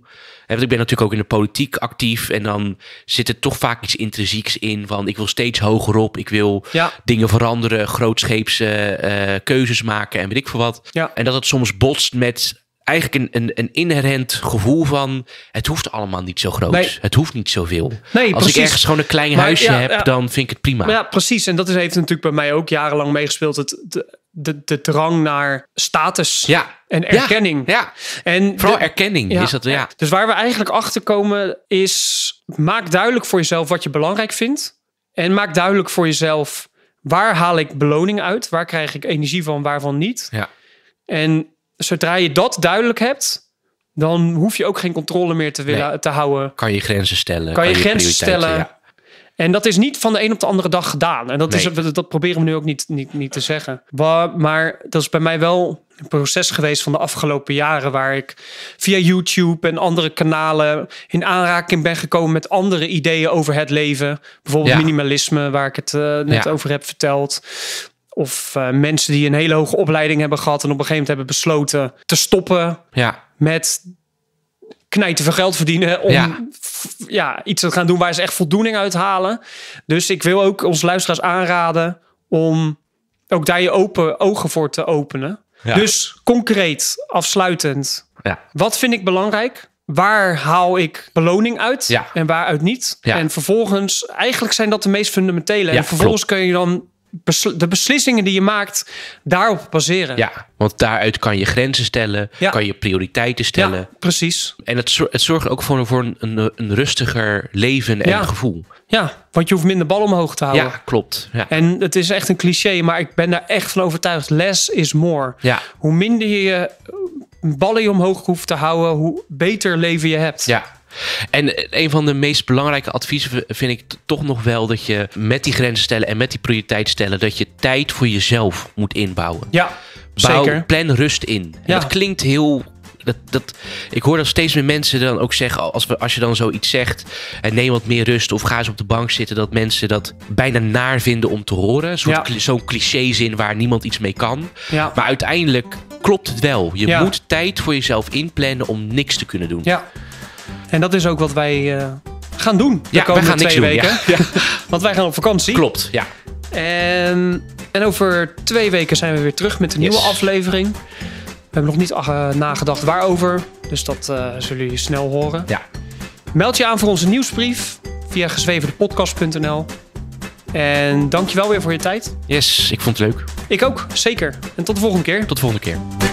want ik ben natuurlijk ook in de politiek actief. En dan zit er toch vaak iets intrinsieks in. Van ik wil steeds hoger op. Ik wil ja. dingen veranderen. Grootscheepse uh, keuzes maken. En weet ik veel wat. Ja. En dat het soms botst met eigenlijk een, een, een, inherent gevoel van... het hoeft allemaal niet zo groot. Het hoeft niet zoveel. Nee, Als ik ergens gewoon een klein huisje heb, dan vind ik het prima. Maar ja, precies. En dat is, heeft natuurlijk bij mij ook jarenlang meegespeeld. het, de, de drang naar status ja. en erkenning. Ja, En Vooral de, erkenning is dat, ja. Dus waar we eigenlijk achter komen is, maak duidelijk voor jezelf wat je belangrijk vindt. En maak duidelijk voor jezelf, waar haal ik beloning uit? Waar krijg ik energie van, waarvan niet? Ja. En zodra je dat duidelijk hebt, dan hoef je ook geen controle meer te, willen, te houden. Kan je grenzen stellen. Kan je, kan je grenzen stellen. Ja. En dat is niet van de een op de andere dag gedaan. En dat, is, dat proberen we nu ook niet, niet, niet te zeggen. Maar, maar dat is bij mij wel een proces geweest van de afgelopen jaren. Waar ik via YouTube en andere kanalen in aanraking ben gekomen met andere ideeën over het leven. Bijvoorbeeld minimalisme, waar ik het eh, net over heb verteld. Of eh, mensen die een hele hoge opleiding hebben gehad en op een gegeven moment hebben besloten te stoppen ja. met knijten veel geld verdienen om ja. iets te gaan doen waar ze echt voldoening uit halen. Dus ik wil ook onze luisteraars aanraden om ook daar je open ogen voor te openen. Dus concreet, afsluitend. Ja. Wat vind ik belangrijk? Waar haal ik beloning uit en waaruit niet? En vervolgens, eigenlijk zijn dat de meest fundamentele. en vervolgens kun je dan de beslissingen die je maakt daarop baseren. Ja, want daaruit kan je grenzen stellen, ja. kan je prioriteiten stellen. Ja, precies. En het, het zorgt ook voor, voor een, een, rustiger leven en gevoel. Ja, want je hoeft minder bal omhoog te houden. Ja, klopt. Ja. En het is echt een cliché, maar ik ben daar echt van overtuigd. Less is more. Ja. Hoe minder je ballen omhoog hoeft te houden, hoe beter leven je hebt. Ja, en een van de meest belangrijke adviezen vind ik toch nog wel dat je met die grenzen stellen en met die prioriteit stellen, dat je tijd voor jezelf moet inbouwen. Ja, Bouw, zeker. Plan rust in. Dat klinkt heel dat, dat, ik hoor dat steeds meer mensen dan ook zeggen, als, we, als je dan zoiets zegt, en eh, neem wat meer rust of ga eens op de bank zitten, dat mensen dat bijna naar vinden om te horen. Zo'n ja. zo clichézin waar niemand iets mee kan. Ja. Maar uiteindelijk klopt het wel. Je moet tijd voor jezelf inplannen om niks te kunnen doen. Ja. En dat is ook wat wij eh, gaan doen de ja, komende gaan twee weken. ja. <laughs> Want wij gaan op vakantie. Klopt, ja. En, en over twee weken zijn we weer terug met een nieuwe aflevering. We hebben nog niet eh, nagedacht waarover, dus dat eh, zullen jullie snel horen. Ja. Meld je aan voor onze nieuwsbrief via gezwevendepodcast.nl. En dankjewel weer voor je tijd. Yes, ik vond het leuk. Ik ook, zeker. En tot de volgende keer. Tot de volgende keer.